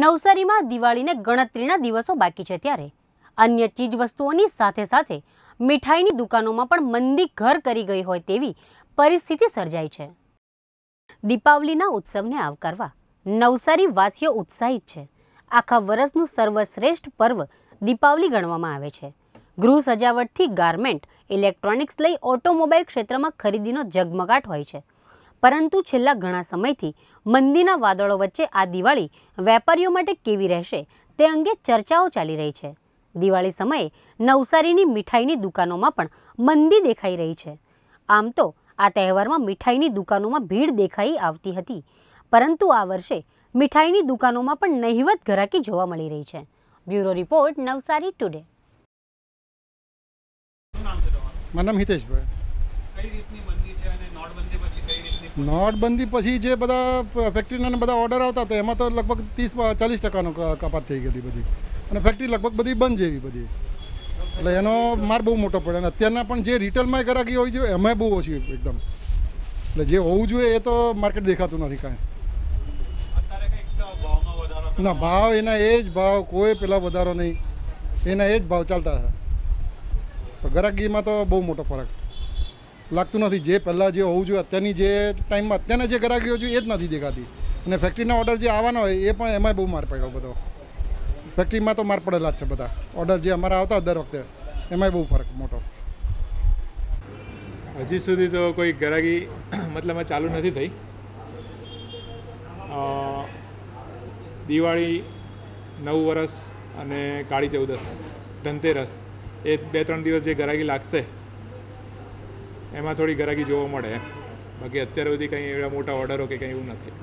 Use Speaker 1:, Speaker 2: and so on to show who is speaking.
Speaker 1: નવસારીમાં દિવાળીને ગણતરીના દિવસો બાકી છે ત્યારે અન્ય ચીજ વસ્તુઓની સાથે સાથે મીઠાઈની દુકાનોમાં પણ મંદી ઘર કરી ગઈ હોય તેવી પરિસ્થિતિ સર્જાઈ છે દીપાવલીના ઉત્સવને આવકારવા નવસારી વાસીઓ ઉત્સાહિત છે આખા વર્ષનું સર્વશ્રેષ્ઠ પર્વ દીપાવલી ગણવામાં આવે છે ગૃહ સજાવટથી ગાર્મેન્ટ ઇલેક્ટ્રોનિક્સ લઈ ઓટોમોબાઈલ ક્ષેત્રમાં ખરીદીનો ઝગમગાટ હોય છે પરંતુ છેલ્લા ઘણા સમયથી મંદીના વાદળો વચ્ચે આ દિવાળી વેપારીઓ માટે કેવી રહેશે તે અંગે ચર્ચાઓ ચાલી રહી છે દિવાળી સમયે નવસારીની મીઠાઈની દુકાનોમાં પણ મંદી દેખાઈ રહી છે આમ તો આ તહેવારમાં મીઠાઈની દુકાનોમાં ભીડ દેખાઈ આવતી હતી પરંતુ આ વર્ષે મીઠાઈની દુકાનોમાં પણ નહિવત ઘરાકી જોવા મળી રહી છે બ્યુરો રિપોર્ટ નવસારી ટુડે
Speaker 2: મારું હિતેશભાઈ કઈ રીતની મંદી છે અને નોટબંધી પછી જે બધા ફેક્ટરીના બધા ઓર્ડર આવતા હતા એમાં તો લગભગ ત્રીસ ચાલીસ ટકાનો કપાત થઈ ગયેલી બધી અને ફેક્ટરી લગભગ બધી બંધ જેવી બધી એટલે એનો માર બહુ મોટો પડે અને અત્યારના પણ જે રિટેલમાં ગરાકી હોય છે એમાં બહુ ઓછી એકદમ એટલે જે હોવું જોઈએ એ તો માર્કેટ દેખાતું નથી કાંઈ ના ભાવ એના એ જ ભાવ કોઈ પેલા વધારો નહીં એના એ જ ભાવ ચાલતા હતા ગરાકીમાં તો બહુ મોટો ફરક લાગતું નથી જે પહેલાં જે હોવું જોઈએ અત્યારની જે ટાઈમમાં અત્યારના જે ગ્રાહકીઓ જોઈએ એ જ નથી દેખાતી અને ફેક્ટરીના ઓર્ડર જે આવવાના હોય એ પણ એમાંય બહુ માર પડ્યો બધો ફેક્ટરીમાં તો માર પડેલા જ છે બધા ઓર્ડર જે અમારા આવતા દર વખતે
Speaker 3: એમાંય બહુ ફરક મોટો હજી સુધી તો કોઈ ગરાગી મતલબમાં ચાલુ નથી થઈ દિવાળી નવું વરસ અને કાળી ચૌદસ ધનતેરસ એ બે ત્રણ દિવસ જે ગરાગી લાગશે એમાં થોડી ગરાગી જોવા મળે બાકી અત્યાર સુધી કંઈ એવા મોટા ઓર્ડરો કે કંઈ એવું નથી